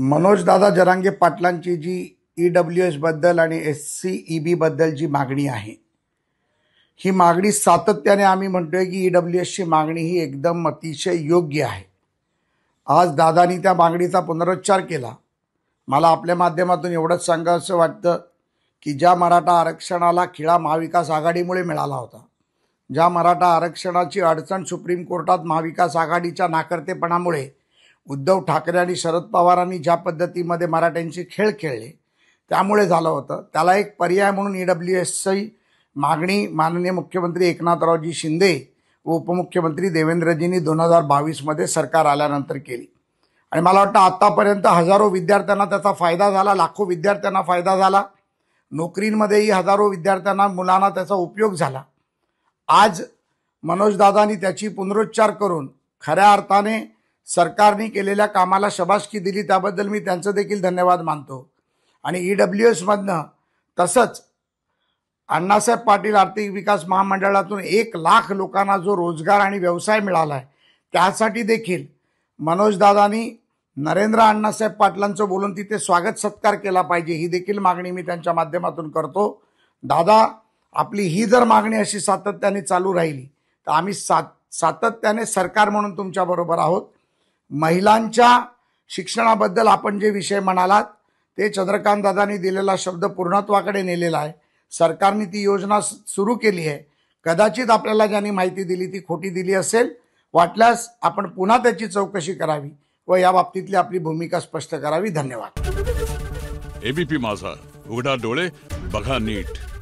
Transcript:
मनोज दादा जरांगे पाटलांची जी E e W एसबद्दल आणि एस सी ई e बीबद्दल जी मागणी आहे ही मागणी सातत्याने आम्ही म्हणतोय की ई e डब्ल्यू एसची मागणी ही एकदम अतिशय योग्य आहे आज दादानी त्या मागणीचा पुनरुच्चार केला मला आपल्या माध्यमातून एवढंच सांगा असं वाटतं की ज्या मराठा आरक्षणाला खिळा महाविकास आघाडीमुळे मिळाला होता ज्या मराठा आरक्षणाची अडचण सुप्रीम कोर्टात महाविकास आघाडीच्या नाकर्तेपणामुळे उद्धव ठाकरे आणि शरद पवारांनी ज्या पद्धतीमध्ये मराठ्यांचे खेळ खेळले त्यामुळे झालं होतं त्याला एक पर्याय म्हणून ई e डब्ल्यू मागणी माननीय मुख्यमंत्री एकनाथरावजी शिंदे व उपमुख्यमंत्री देवेंद्रजींनी दोन हजार बावीसमध्ये सरकार आल्यानंतर केली आणि मला वाटतं आत्तापर्यंत हजारो विद्यार्थ्यांना त्याचा फायदा झाला लाखो विद्यार्थ्यांना फायदा झाला नोकरींमध्येही हजारो विद्यार्थ्यांना मुलांना त्याचा उपयोग झाला आज मनोजदादांनी त्याची पुनरुच्चार करून खऱ्या अर्थाने सरकारने केलेल्या कामाला शबासकी दिली त्याबद्दल मी त्यांचं देखील धन्यवाद मानतो आणि ई e डब्ल्यू एसमधनं तसंच अण्णासाहेब पाटील आर्थिक विकास महामंडळातून एक लाख लोकांना जो रोजगार आणि व्यवसाय मिळाला आहे त्यासाठी देखील दादानी नरेंद्र अण्णासाहेब पाटलांचं बोलून तिथे स्वागत सत्कार केला पाहिजे ही देखील मागणी मी त्यांच्या माध्यमातून करतो दादा आपली ही जर मागणी अशी सातत्याने चालू राहिली तर आम्ही सात सातत्याने सरकार म्हणून तुमच्याबरोबर आहोत महिलांच्या शिक्षणाबद्दल आपण जे विषय म्हणालात ते चंद्रकांत दादांनी दिलेला शब्द पूर्णत्वाकडे नेलेला आहे सरकारने ती योजना सुरू केली आहे कदाचित आपल्याला ज्यांनी माहिती दिली ती खोटी दिली असेल वाटल्यास आपण पुन्हा त्याची चौकशी करावी व या बाबतीतली आपली भूमिका स्पष्ट करावी धन्यवाद एबीपी माझा उघडा डोळे बघा नीट